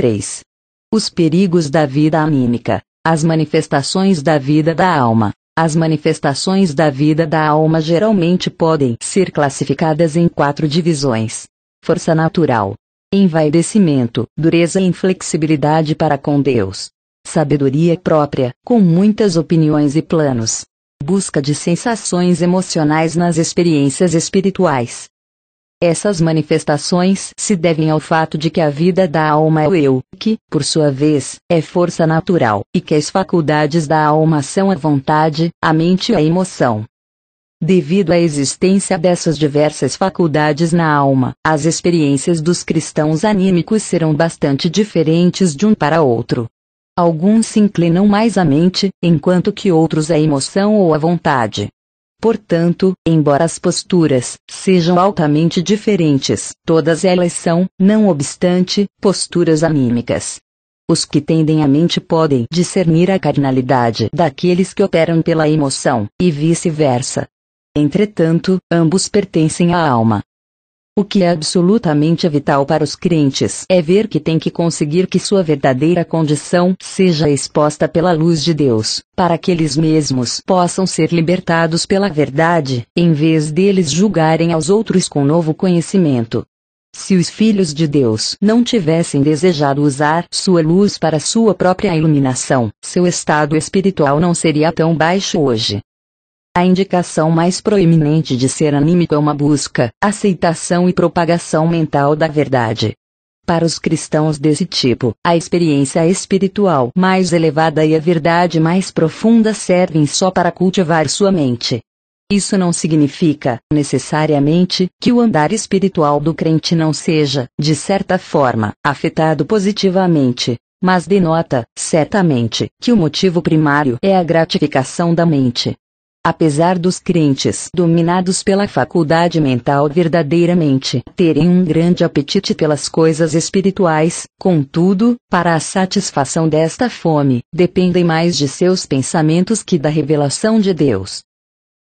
3. Os perigos da vida anímica, as manifestações da vida da alma. As manifestações da vida da alma geralmente podem ser classificadas em quatro divisões: força natural, envaidecimento, dureza e inflexibilidade para com Deus, sabedoria própria, com muitas opiniões e planos, busca de sensações emocionais nas experiências espirituais, essas manifestações se devem ao fato de que a vida da alma é o eu, que, por sua vez, é força natural, e que as faculdades da alma são a vontade, a mente e a emoção. Devido à existência dessas diversas faculdades na alma, as experiências dos cristãos anímicos serão bastante diferentes de um para outro. Alguns se inclinam mais à mente, enquanto que outros à emoção ou à vontade. Portanto, embora as posturas sejam altamente diferentes, todas elas são, não obstante, posturas anímicas. Os que tendem a mente podem discernir a carnalidade daqueles que operam pela emoção, e vice-versa. Entretanto, ambos pertencem à alma, o que é absolutamente vital para os crentes é ver que tem que conseguir que sua verdadeira condição seja exposta pela luz de Deus, para que eles mesmos possam ser libertados pela verdade, em vez deles julgarem aos outros com novo conhecimento. Se os filhos de Deus não tivessem desejado usar sua luz para sua própria iluminação, seu estado espiritual não seria tão baixo hoje. A indicação mais proeminente de ser anímico é uma busca, aceitação e propagação mental da verdade. Para os cristãos desse tipo, a experiência espiritual mais elevada e a verdade mais profunda servem só para cultivar sua mente. Isso não significa, necessariamente, que o andar espiritual do crente não seja, de certa forma, afetado positivamente, mas denota, certamente, que o motivo primário é a gratificação da mente, apesar dos crentes dominados pela faculdade mental verdadeiramente terem um grande apetite pelas coisas espirituais, contudo, para a satisfação desta fome, dependem mais de seus pensamentos que da revelação de Deus.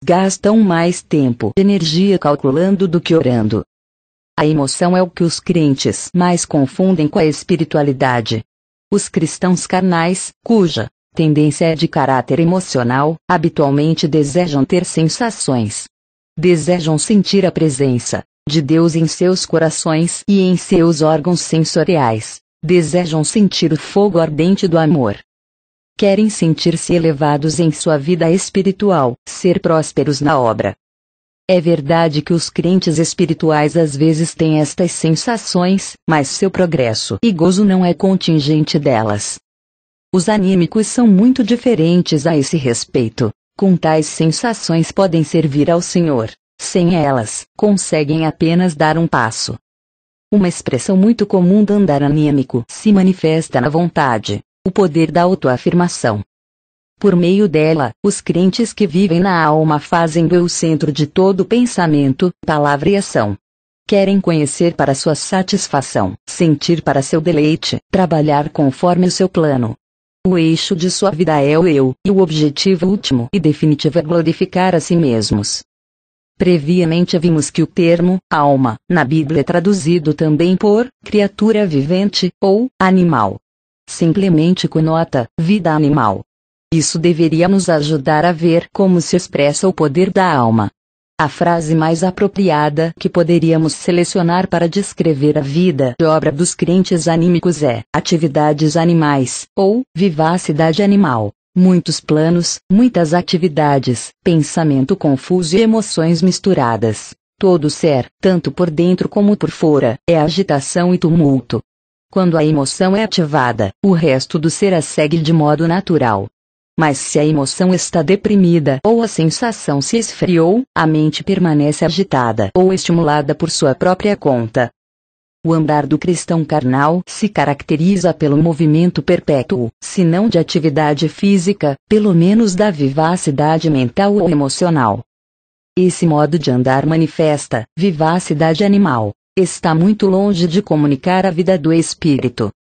Gastam mais tempo e energia calculando do que orando. A emoção é o que os crentes mais confundem com a espiritualidade. Os cristãos carnais, cuja tendência é de caráter emocional, habitualmente desejam ter sensações. Desejam sentir a presença de Deus em seus corações e em seus órgãos sensoriais. Desejam sentir o fogo ardente do amor. Querem sentir-se elevados em sua vida espiritual, ser prósperos na obra. É verdade que os crentes espirituais às vezes têm estas sensações, mas seu progresso e gozo não é contingente delas. Os anímicos são muito diferentes a esse respeito. Com tais sensações podem servir ao Senhor. Sem elas, conseguem apenas dar um passo. Uma expressão muito comum do andar anímico se manifesta na vontade, o poder da autoafirmação. Por meio dela, os crentes que vivem na alma fazem do eu o centro de todo pensamento, palavra e ação. Querem conhecer para sua satisfação, sentir para seu deleite, trabalhar conforme o seu plano, o eixo de sua vida é o eu, e o objetivo último e definitivo é glorificar a si mesmos. Previamente vimos que o termo alma na Bíblia é traduzido também por criatura vivente ou animal. Simplesmente conota vida animal. Isso deveria nos ajudar a ver como se expressa o poder da alma. A frase mais apropriada que poderíamos selecionar para descrever a vida de obra dos crentes anímicos é atividades animais ou vivacidade animal. Muitos planos, muitas atividades, pensamento confuso e emoções misturadas. Todo ser, tanto por dentro como por fora, é agitação e tumulto. Quando a emoção é ativada, o resto do ser a segue de modo natural. Mas se a emoção está deprimida ou a sensação se esfriou, a mente permanece agitada ou estimulada por sua própria conta. O andar do cristão carnal se caracteriza pelo movimento perpétuo, se não de atividade física, pelo menos da vivacidade mental ou emocional. Esse modo de andar manifesta vivacidade animal. Está muito longe de comunicar a vida do espírito.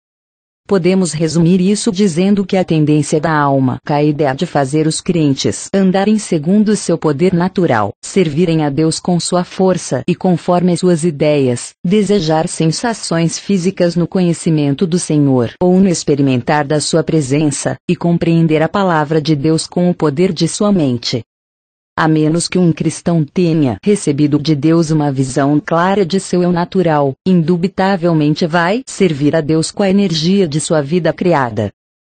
Podemos resumir isso dizendo que a tendência da alma caída é a de fazer os crentes andarem segundo seu poder natural, servirem a Deus com sua força e conforme suas ideias, desejar sensações físicas no conhecimento do Senhor ou no experimentar da sua presença, e compreender a palavra de Deus com o poder de sua mente, a menos que um cristão tenha recebido de Deus uma visão clara de seu eu natural, indubitavelmente vai servir a Deus com a energia de sua vida criada.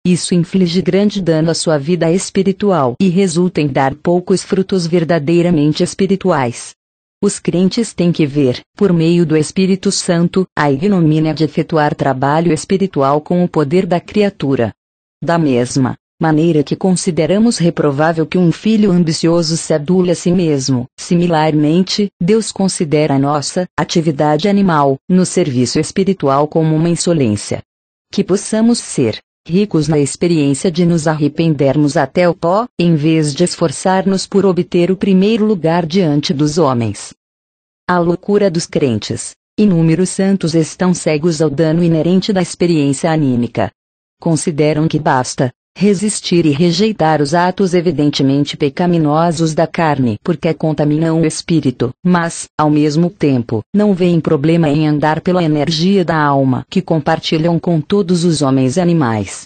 Isso inflige grande dano à sua vida espiritual e resulta em dar poucos frutos verdadeiramente espirituais. Os crentes têm que ver, por meio do Espírito Santo, a ignomínia de efetuar trabalho espiritual com o poder da criatura. Da mesma maneira que consideramos reprovável que um filho ambicioso se adule a si mesmo. Similarmente, Deus considera a nossa atividade animal no serviço espiritual como uma insolência. Que possamos ser ricos na experiência de nos arrependermos até o pó, em vez de esforçar-nos por obter o primeiro lugar diante dos homens. A loucura dos crentes. Inúmeros santos estão cegos ao dano inerente da experiência anímica. Consideram que basta resistir e rejeitar os atos evidentemente pecaminosos da carne, porque contaminam o espírito, mas, ao mesmo tempo, não vem problema em andar pela energia da alma que compartilham com todos os homens e animais.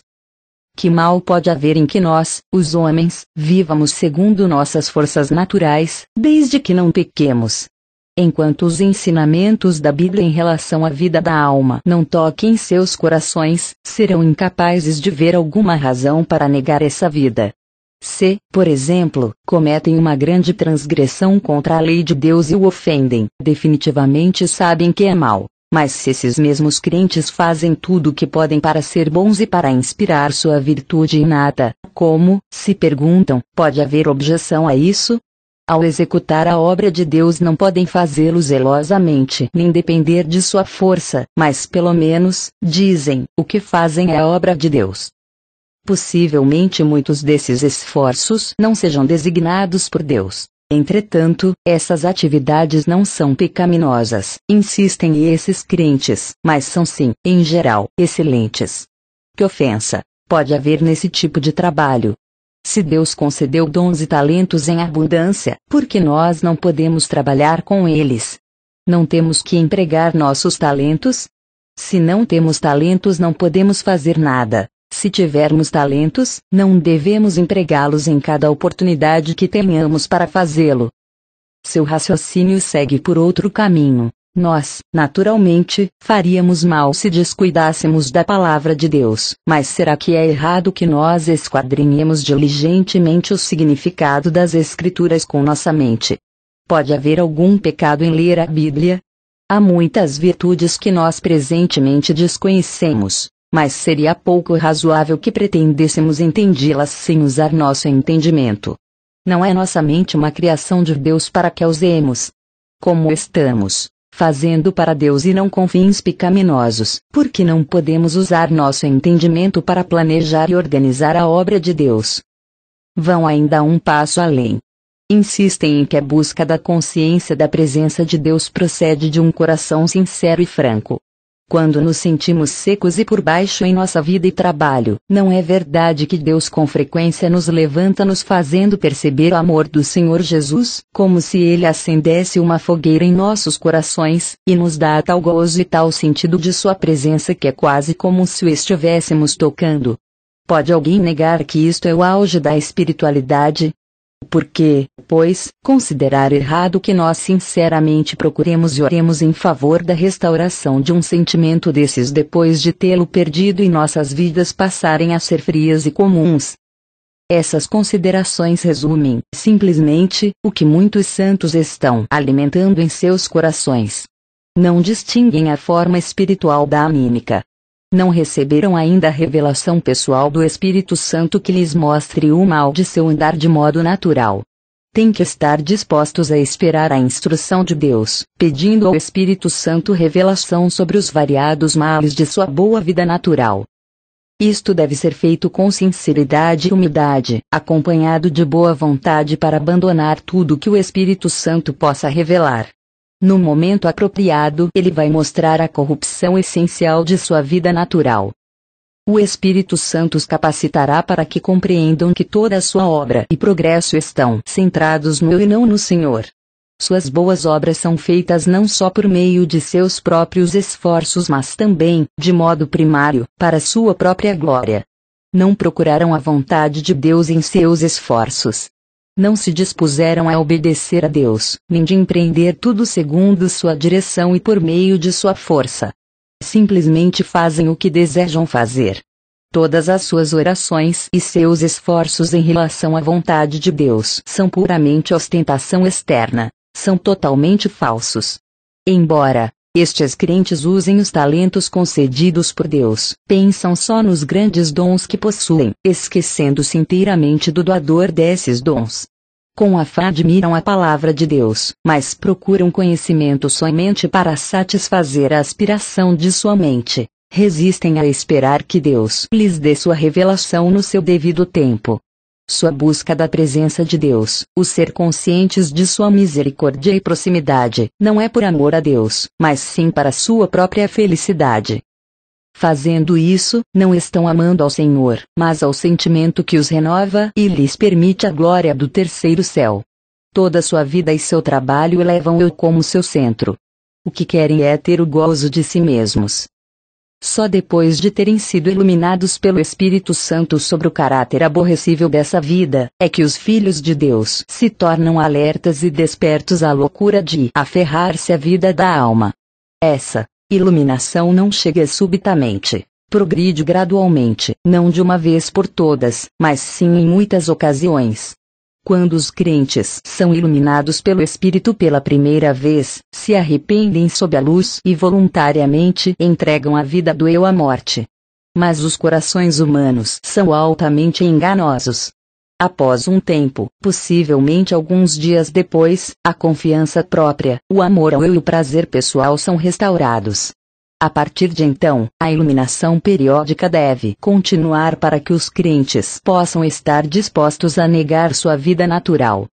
Que mal pode haver em que nós, os homens, vivamos segundo nossas forças naturais, desde que não pequemos, enquanto os ensinamentos da Bíblia em relação à vida da alma não toquem seus corações, serão incapazes de ver alguma razão para negar essa vida. Se, por exemplo, cometem uma grande transgressão contra a lei de Deus e o ofendem, definitivamente sabem que é mal. Mas se esses mesmos crentes fazem tudo o que podem para ser bons e para inspirar sua virtude inata, como, se perguntam, pode haver objeção a isso? ao executar a obra de Deus não podem fazê-lo zelosamente nem depender de sua força, mas pelo menos, dizem, o que fazem é a obra de Deus. Possivelmente muitos desses esforços não sejam designados por Deus. Entretanto, essas atividades não são pecaminosas, insistem esses crentes, mas são sim, em geral, excelentes. Que ofensa pode haver nesse tipo de trabalho? Se Deus concedeu dons e talentos em abundância, por que nós não podemos trabalhar com eles? Não temos que empregar nossos talentos? Se não temos talentos, não podemos fazer nada. Se tivermos talentos, não devemos empregá-los em cada oportunidade que tenhamos para fazê-lo. Seu raciocínio segue por outro caminho. Nós, naturalmente, faríamos mal se descuidássemos da palavra de Deus, mas será que é errado que nós esquadrinhemos diligentemente o significado das Escrituras com nossa mente? Pode haver algum pecado em ler a Bíblia? Há muitas virtudes que nós presentemente desconhecemos, mas seria pouco razoável que pretendêssemos entendê-las sem usar nosso entendimento. Não é nossa mente uma criação de Deus para que a usemos. Como estamos, fazendo para Deus e não com fins pecaminosos, porque não podemos usar nosso entendimento para planejar e organizar a obra de Deus. Vão ainda um passo além. Insistem em que a busca da consciência da presença de Deus procede de um coração sincero e franco, quando nos sentimos secos e por baixo em nossa vida e trabalho, não é verdade que Deus com frequência nos levanta nos fazendo perceber o amor do Senhor Jesus, como se ele acendesse uma fogueira em nossos corações, e nos dá tal gozo e tal sentido de sua presença que é quase como se o estivéssemos tocando. Pode alguém negar que isto é o auge da espiritualidade? Porque, pois, considerar errado que nós sinceramente procuremos e oremos em favor da restauração de um sentimento desses depois de tê-lo perdido e nossas vidas passarem a ser frias e comuns. Essas considerações resumem, simplesmente, o que muitos santos estão alimentando em seus corações. Não distinguem a forma espiritual da anímica, não receberam ainda a revelação pessoal do Espírito Santo que lhes mostre o mal de seu andar de modo natural. Tem que estar dispostos a esperar a instrução de Deus, pedindo ao Espírito Santo revelação sobre os variados males de sua boa vida natural. Isto deve ser feito com sinceridade e humildade, acompanhado de boa vontade para abandonar tudo que o Espírito Santo possa revelar. No momento apropriado, ele vai mostrar a corrupção essencial de sua vida natural. O Espírito Santo os capacitará para que compreendam que toda a sua obra e progresso estão centrados no eu e não no Senhor. Suas boas obras são feitas não só por meio de seus próprios esforços, mas também, de modo primário, para sua própria glória. Não procuraram a vontade de Deus em seus esforços, não se dispuseram a obedecer a Deus, nem de empreender tudo segundo sua direção e por meio de sua força. Simplesmente fazem o que desejam fazer. Todas as suas orações e seus esforços em relação à vontade de Deus são puramente ostentação externa, são totalmente falsos. Embora, estes crentes usem os talentos concedidos por Deus, pensam só nos grandes dons que possuem, esquecendo-se inteiramente do doador desses dons. Com afã admiram a palavra de Deus, mas procuram conhecimento somente para satisfazer a aspiração de sua mente. Resistem a esperar que Deus lhes dê sua revelação no seu devido tempo sua busca da presença de Deus, os ser conscientes de sua misericórdia e proximidade, não é por amor a Deus, mas sim para sua própria felicidade. Fazendo isso, não estão amando ao Senhor, mas ao sentimento que os renova e lhes permite a glória do terceiro céu. Toda sua vida e seu trabalho elevam eu como seu centro. O que querem é ter o gozo de si mesmos, só depois de terem sido iluminados pelo Espírito Santo sobre o caráter aborrecível dessa vida, é que os filhos de Deus se tornam alertas e despertos à loucura de aferrar-se à vida da alma. Essa iluminação não chega subitamente, progride gradualmente, não de uma vez por todas, mas sim em muitas ocasiões, quando os crentes são iluminados pelo Espírito pela primeira vez, se arrependem sob a luz e voluntariamente entregam a vida do eu à morte. Mas os corações humanos são altamente enganosos. Após um tempo, possivelmente alguns dias depois, a confiança própria, o amor ao eu e o prazer pessoal são restaurados, a partir de então, a iluminação periódica deve continuar para que os crentes possam estar dispostos a negar sua vida natural.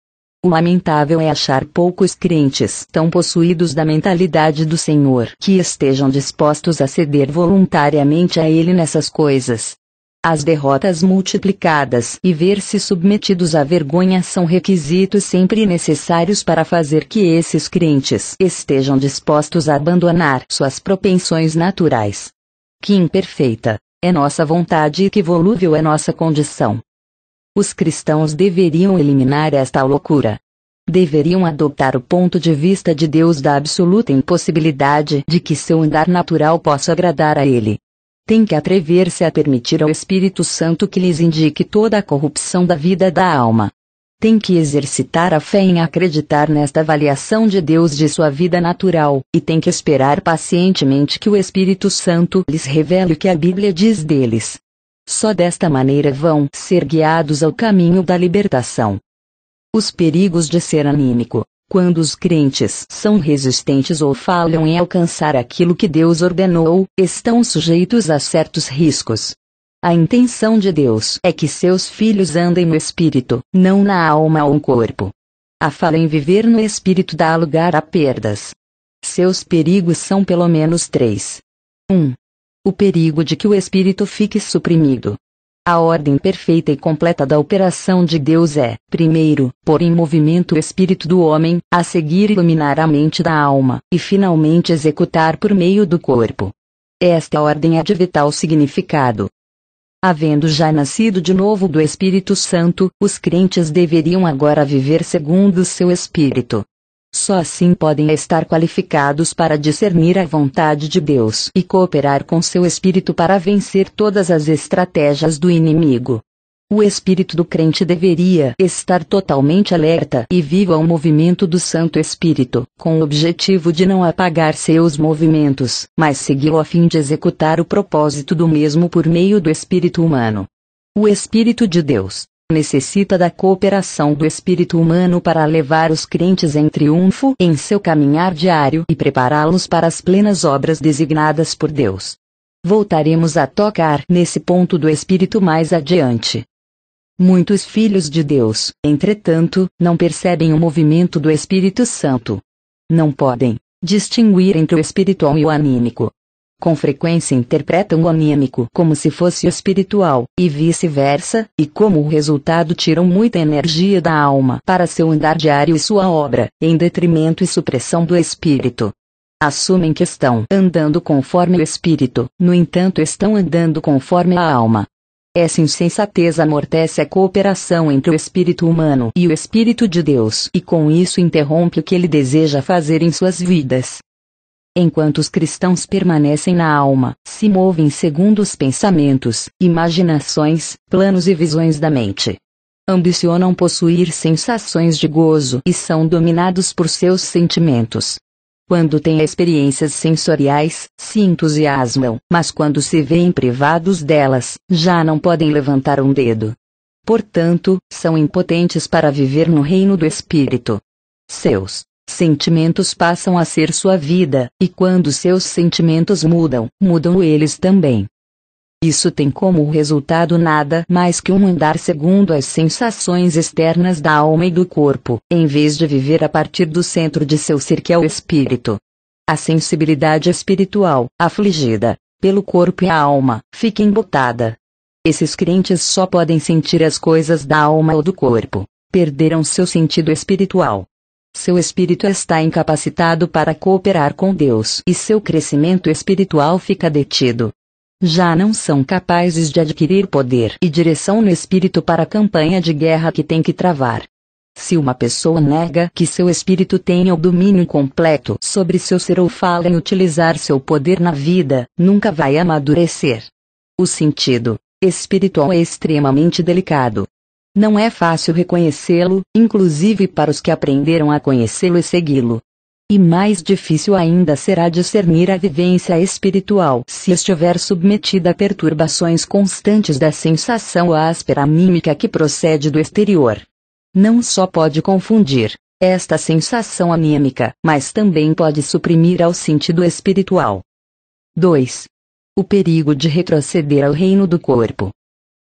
O lamentável é achar poucos crentes tão possuídos da mentalidade do Senhor que estejam dispostos a ceder voluntariamente a Ele nessas coisas. As derrotas multiplicadas e ver-se submetidos à vergonha são requisitos sempre necessários para fazer que esses crentes estejam dispostos a abandonar suas propensões naturais. Que imperfeita é nossa vontade e que volúvel é nossa condição. Os cristãos deveriam eliminar esta loucura. Deveriam adotar o ponto de vista de Deus da absoluta impossibilidade de que seu andar natural possa agradar a Ele tem que atrever-se a permitir ao Espírito Santo que lhes indique toda a corrupção da vida da alma. Tem que exercitar a fé em acreditar nesta avaliação de Deus de sua vida natural, e tem que esperar pacientemente que o Espírito Santo lhes revele o que a Bíblia diz deles. Só desta maneira vão ser guiados ao caminho da libertação. Os perigos de ser anímico. Quando os crentes são resistentes ou falham em alcançar aquilo que Deus ordenou, estão sujeitos a certos riscos. A intenção de Deus é que seus filhos andem no espírito, não na alma ou no corpo. A falha em viver no espírito dá lugar a perdas. Seus perigos são pelo menos três. 1. Um, o perigo de que o espírito fique suprimido, a ordem perfeita e completa da operação de Deus é, primeiro, pôr em movimento o espírito do homem, a seguir iluminar a mente da alma, e finalmente executar por meio do corpo. Esta ordem é de vital significado. Havendo já nascido de novo do Espírito Santo, os crentes deveriam agora viver segundo o seu espírito. Só assim podem estar qualificados para discernir a vontade de Deus e cooperar com seu espírito para vencer todas as estratégias do inimigo. O espírito do crente deveria estar totalmente alerta e vivo ao movimento do Santo Espírito, com o objetivo de não apagar seus movimentos, mas segui-lo a fim de executar o propósito do mesmo por meio do espírito humano. O Espírito de Deus, necessita da cooperação do espírito humano para levar os crentes em triunfo em seu caminhar diário e prepará-los para as plenas obras designadas por Deus. Voltaremos a tocar nesse ponto do espírito mais adiante. Muitos filhos de Deus, entretanto, não percebem o movimento do Espírito Santo. Não podem distinguir entre o espiritual e o anímico com frequência interpretam o anímico como se fosse o espiritual, e vice-versa, e como resultado tiram muita energia da alma para seu andar diário e sua obra, em detrimento e supressão do espírito. Assumem que estão andando conforme o espírito, no entanto estão andando conforme a alma. Essa insensatez amortece a cooperação entre o espírito humano e o espírito de Deus, e com isso interrompe o que ele deseja fazer em suas vidas. Enquanto os cristãos permanecem na alma, se movem segundo os pensamentos, imaginações, planos e visões da mente. Ambicionam possuir sensações de gozo e são dominados por seus sentimentos. Quando têm experiências sensoriais, se entusiasmam, mas quando se veem privados delas, já não podem levantar um dedo. Portanto, são impotentes para viver no reino do espírito. Seus sentimentos passam a ser sua vida, e quando seus sentimentos mudam, mudam eles também. Isso tem como resultado nada mais que um andar segundo as sensações externas da alma e do corpo, em vez de viver a partir do centro de seu ser que é o espírito. A sensibilidade espiritual, afligida pelo corpo e a alma, fica embotada. Esses crentes só podem sentir as coisas da alma ou do corpo. Perderam seu sentido espiritual. Seu espírito está incapacitado para cooperar com Deus e seu crescimento espiritual fica detido. Já não são capazes de adquirir poder e direção no espírito para a campanha de guerra que tem que travar. Se uma pessoa nega que seu espírito tenha o domínio completo sobre seu ser ou fala em utilizar seu poder na vida, nunca vai amadurecer. O sentido espiritual é extremamente delicado, não é fácil reconhecê-lo, inclusive para os que aprenderam a conhecê-lo e segui-lo. E mais difícil ainda será discernir a vivência espiritual se estiver submetida a perturbações constantes da sensação áspera anímica que procede do exterior. Não só pode confundir esta sensação anímica, mas também pode suprimir ao sentido espiritual. 2. O perigo de retroceder ao reino do corpo.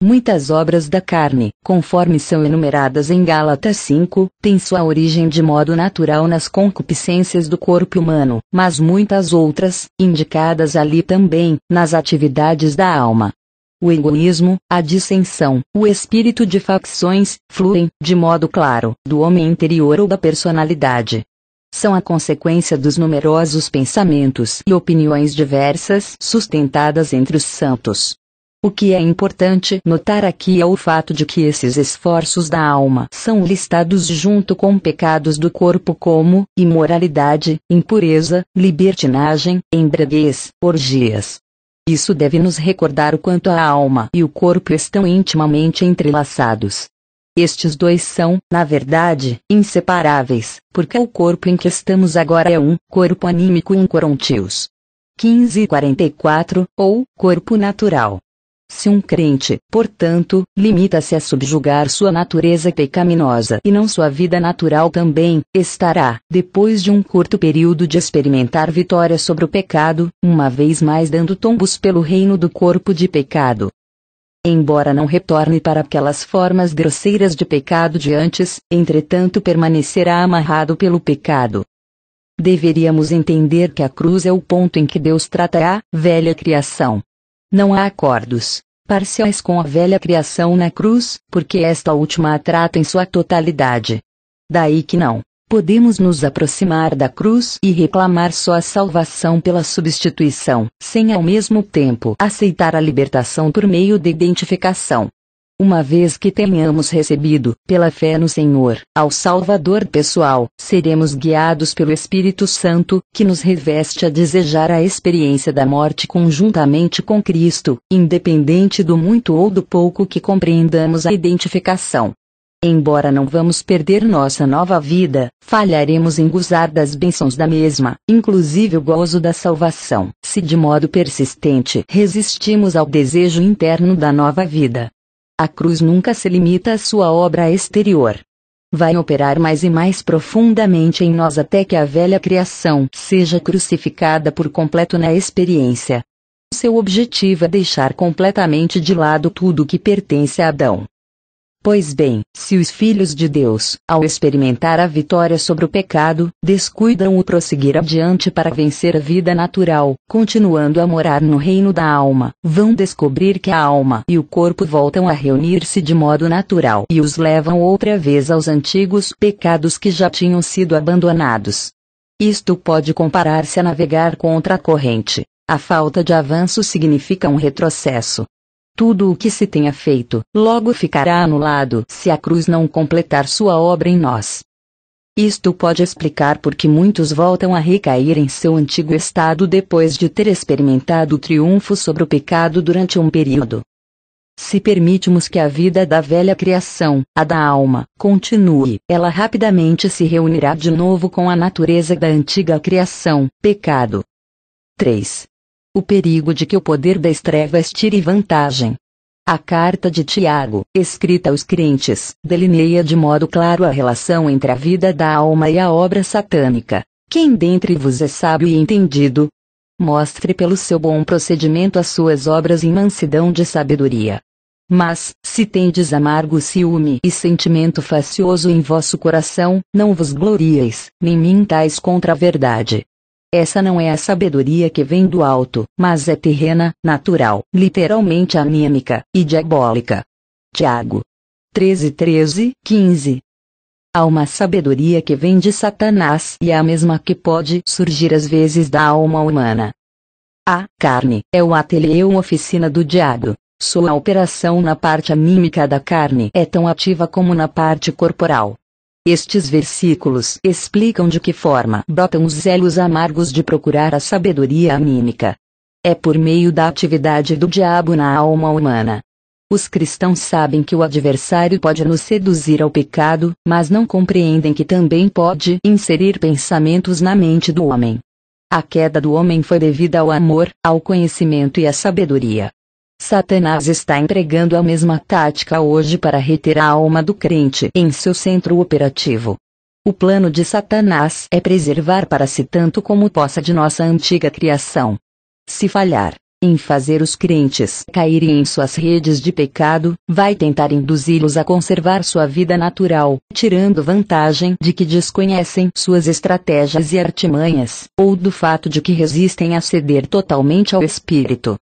Muitas obras da carne, conforme são enumeradas em Gálatas 5, têm sua origem de modo natural nas concupiscências do corpo humano, mas muitas outras, indicadas ali também, nas atividades da alma. O egoísmo, a dissensão, o espírito de facções, fluem, de modo claro, do homem interior ou da personalidade são a consequência dos numerosos pensamentos e opiniões diversas sustentadas entre os santos. O que é importante notar aqui é o fato de que esses esforços da alma são listados junto com pecados do corpo como imoralidade, impureza, libertinagem, embriaguez, orgias. Isso deve nos recordar o quanto a alma e o corpo estão intimamente entrelaçados. Estes dois são, na verdade, inseparáveis, porque o corpo em que estamos agora é um corpo anímico em Corontios 15 e ou corpo natural. Se um crente, portanto, limita-se a subjugar sua natureza pecaminosa e não sua vida natural também, estará, depois de um curto período de experimentar vitória sobre o pecado, uma vez mais dando tombos pelo reino do corpo de pecado. Embora não retorne para aquelas formas grosseiras de pecado de antes, entretanto permanecerá amarrado pelo pecado. Deveríamos entender que a cruz é o ponto em que Deus trata a velha criação não há acordos parciais com a velha criação na cruz, porque esta última a trata em sua totalidade. Daí que não podemos nos aproximar da cruz e reclamar só a salvação pela substituição, sem ao mesmo tempo aceitar a libertação por meio da identificação. Uma vez que tenhamos recebido, pela fé no Senhor, ao Salvador pessoal, seremos guiados pelo Espírito Santo, que nos reveste a desejar a experiência da morte conjuntamente com Cristo, independente do muito ou do pouco que compreendamos a identificação. Embora não vamos perder nossa nova vida, falharemos em gozar das bênçãos da mesma, inclusive o gozo da salvação, se de modo persistente resistimos ao desejo interno da nova vida. A cruz nunca se limita à sua obra exterior. Vai operar mais e mais profundamente em nós até que a velha criação seja crucificada por completo na experiência. Seu objetivo é deixar completamente de lado tudo que pertence a Adão Pois bem, se os filhos de Deus, ao experimentar a vitória sobre o pecado, descuidam o prosseguir adiante para vencer a vida natural, continuando a morar no reino da alma, vão descobrir que a alma e o corpo voltam a reunir-se de modo natural e os levam outra vez aos antigos pecados que já tinham sido abandonados. Isto pode comparar-se a navegar contra a corrente. A falta de avanço significa um retrocesso, tudo o que se tenha feito, logo ficará anulado se a cruz não completar sua obra em nós. Isto pode explicar por que muitos voltam a recair em seu antigo estado depois de ter experimentado o triunfo sobre o pecado durante um período. Se permitirmos que a vida da velha criação, a da alma, continue, ela rapidamente se reunirá de novo com a natureza da antiga criação, pecado. 3 o perigo de que o poder das trevas tire vantagem. A carta de Tiago, escrita aos crentes, delineia de modo claro a relação entre a vida da alma e a obra satânica. Quem dentre vos é sábio e entendido? Mostre pelo seu bom procedimento as suas obras em mansidão de sabedoria. Mas, se tendes amargo ciúme e sentimento facioso em vosso coração, não vos glorieis, nem mintais contra a verdade. Essa não é a sabedoria que vem do alto, mas é terrena, natural, literalmente anímica, e diabólica. Tiago 13, 13, 15. Há uma sabedoria que vem de Satanás e é a mesma que pode surgir às vezes da alma humana. A carne é o ateliê ou oficina do diabo. Sua operação na parte anímica da carne é tão ativa como na parte corporal. Estes versículos explicam de que forma brotam os zelos amargos de procurar a sabedoria anímica. É por meio da atividade do diabo na alma humana. Os cristãos sabem que o adversário pode nos seduzir ao pecado, mas não compreendem que também pode inserir pensamentos na mente do homem. A queda do homem foi devida ao amor, ao conhecimento e à sabedoria. Satanás está empregando a mesma tática hoje para reter a alma do crente em seu centro operativo. O plano de Satanás é preservar para si tanto como possa de nossa antiga criação. Se falhar em fazer os crentes caírem em suas redes de pecado, vai tentar induzi-los a conservar sua vida natural, tirando vantagem de que desconhecem suas estratégias e artimanhas, ou do fato de que resistem a ceder totalmente ao Espírito.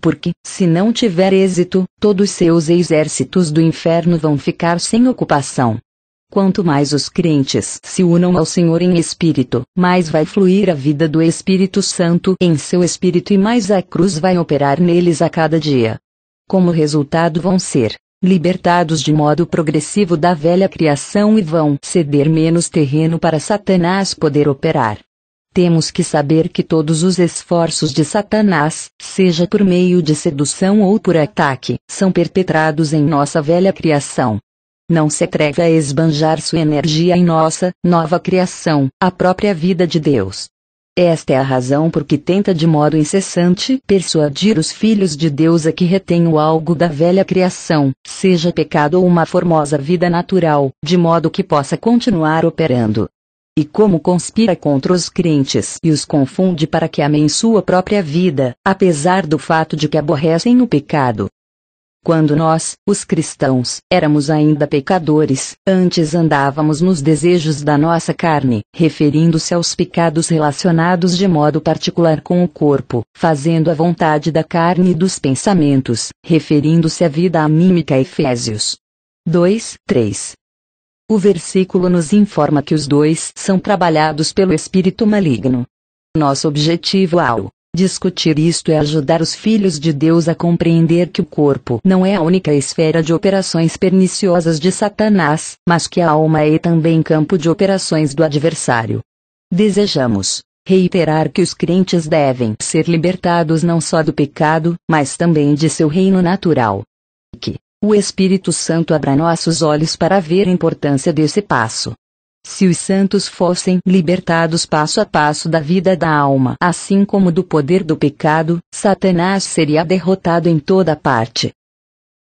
Porque, se não tiver êxito, todos seus exércitos do inferno vão ficar sem ocupação. Quanto mais os crentes se unam ao Senhor em espírito, mais vai fluir a vida do Espírito Santo em seu espírito e mais a cruz vai operar neles a cada dia. Como resultado, vão ser libertados de modo progressivo da velha criação e vão ceder menos terreno para Satanás poder operar. Temos que saber que todos os esforços de Satanás, seja por meio de sedução ou por ataque, são perpetrados em nossa velha criação. Não se atreve a esbanjar sua energia em nossa nova criação, a própria vida de Deus. Esta é a razão por que tenta de modo incessante persuadir os filhos de Deus a que retenham algo da velha criação, seja pecado ou uma formosa vida natural, de modo que possa continuar operando e como conspira contra os crentes e os confunde para que amem sua própria vida, apesar do fato de que aborrecem o pecado. Quando nós, os cristãos, éramos ainda pecadores, antes andávamos nos desejos da nossa carne, referindo-se aos pecados relacionados de modo particular com o corpo, fazendo a vontade da carne e dos pensamentos, referindo-se à vida anímica Efésios 2, 3. O versículo nos informa que os dois são trabalhados pelo espírito maligno. Nosso objetivo ao discutir isto é ajudar os filhos de Deus a compreender que o corpo não é a única esfera de operações perniciosas de Satanás, mas que a alma é também campo de operações do adversário. Desejamos reiterar que os crentes devem ser libertados não só do pecado, mas também de seu reino natural. Que o Espírito Santo abra nossos olhos para ver a importância desse passo. Se os santos fossem libertados passo a passo da vida da alma, assim como do poder do pecado, Satanás seria derrotado em toda parte.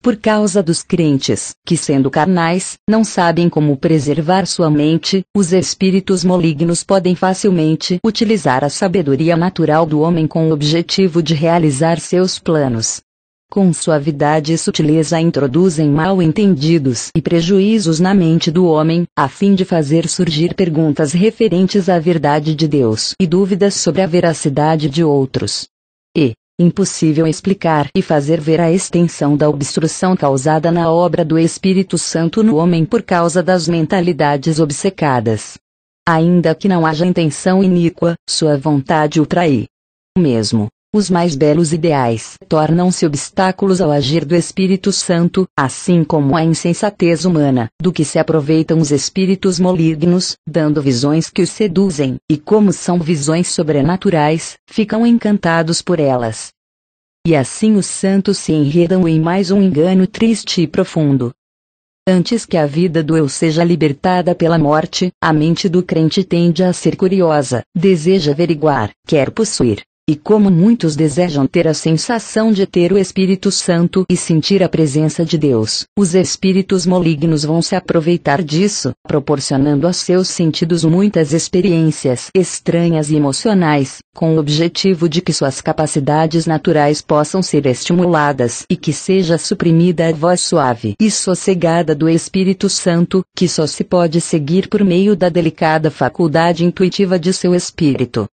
Por causa dos crentes, que sendo carnais, não sabem como preservar sua mente, os espíritos malignos podem facilmente utilizar a sabedoria natural do homem com o objetivo de realizar seus planos com suavidade e sutileza introduzem mal entendidos e prejuízos na mente do homem, a fim de fazer surgir perguntas referentes à verdade de Deus e dúvidas sobre a veracidade de outros. E, impossível explicar e fazer ver a extensão da obstrução causada na obra do Espírito Santo no homem por causa das mentalidades obcecadas. Ainda que não haja intenção iníqua, sua vontade o trai. Mesmo os mais belos ideais tornam-se obstáculos ao agir do Espírito Santo, assim como a insensatez humana, do que se aproveitam os espíritos malignos, dando visões que os seduzem, e como são visões sobrenaturais, ficam encantados por elas. E assim os santos se enredam em mais um engano triste e profundo. Antes que a vida do eu seja libertada pela morte, a mente do crente tende a ser curiosa, deseja averiguar, quer possuir, e como muitos desejam ter a sensação de ter o Espírito Santo e sentir a presença de Deus, os espíritos malignos vão se aproveitar disso, proporcionando a seus sentidos muitas experiências estranhas e emocionais, com o objetivo de que suas capacidades naturais possam ser estimuladas e que seja suprimida a voz suave e sossegada do Espírito Santo, que só se pode seguir por meio da delicada faculdade intuitiva de seu espírito.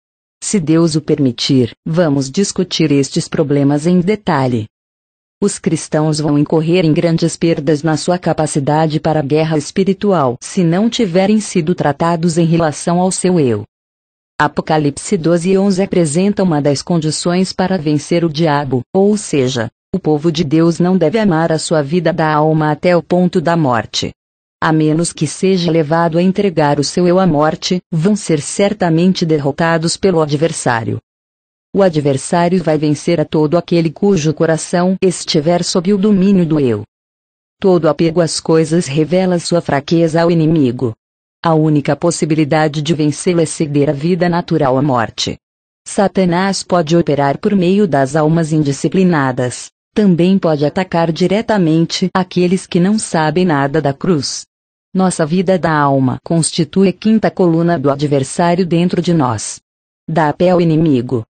Se Deus o permitir, vamos discutir estes problemas em detalhe. Os cristãos vão incorrer em grandes perdas na sua capacidade para a guerra espiritual se não tiverem sido tratados em relação ao seu eu. Apocalipse 12 e 11 apresenta uma das condições para vencer o diabo, ou seja, o povo de Deus não deve amar a sua vida da alma até o ponto da morte a menos que seja levado a entregar o seu eu à morte, vão ser certamente derrotados pelo adversário. O adversário vai vencer a todo aquele cujo coração estiver sob o domínio do eu. Todo apego às coisas revela sua fraqueza ao inimigo. A única possibilidade de vencê-lo é ceder a vida natural à morte. Satanás pode operar por meio das almas indisciplinadas, também pode atacar diretamente aqueles que não sabem nada da cruz. Nossa vida da alma constitui a quinta coluna do adversário dentro de nós. Dá pé ao inimigo.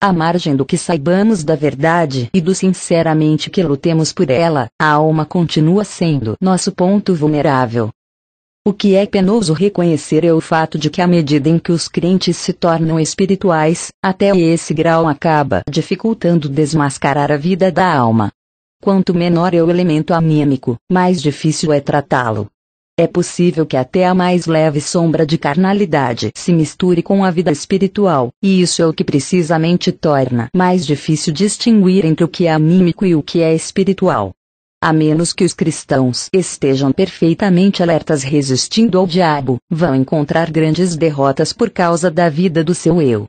À margem do que saibamos da verdade e do sinceramente que lutemos por ela, a alma continua sendo nosso ponto vulnerável. O que é penoso reconhecer é o fato de que, à medida em que os crentes se tornam espirituais, até esse grau acaba dificultando desmascarar a vida da alma. Quanto menor é o elemento anímico, mais difícil é tratá-lo é possível que até a mais leve sombra de carnalidade se misture com a vida espiritual, e isso é o que precisamente torna mais difícil distinguir entre o que é anímico e o que é espiritual. A menos que os cristãos estejam perfeitamente alertas resistindo ao diabo, vão encontrar grandes derrotas por causa da vida do seu eu.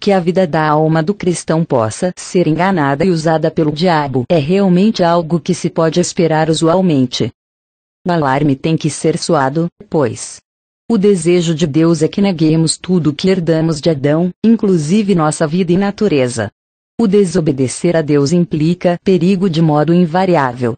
Que a vida da alma do cristão possa ser enganada e usada pelo diabo é realmente algo que se pode esperar usualmente, o alarme tem que ser soado, pois. O desejo de Deus é que neguemos tudo o que herdamos de Adão, inclusive nossa vida e natureza. O desobedecer a Deus implica perigo de modo invariável,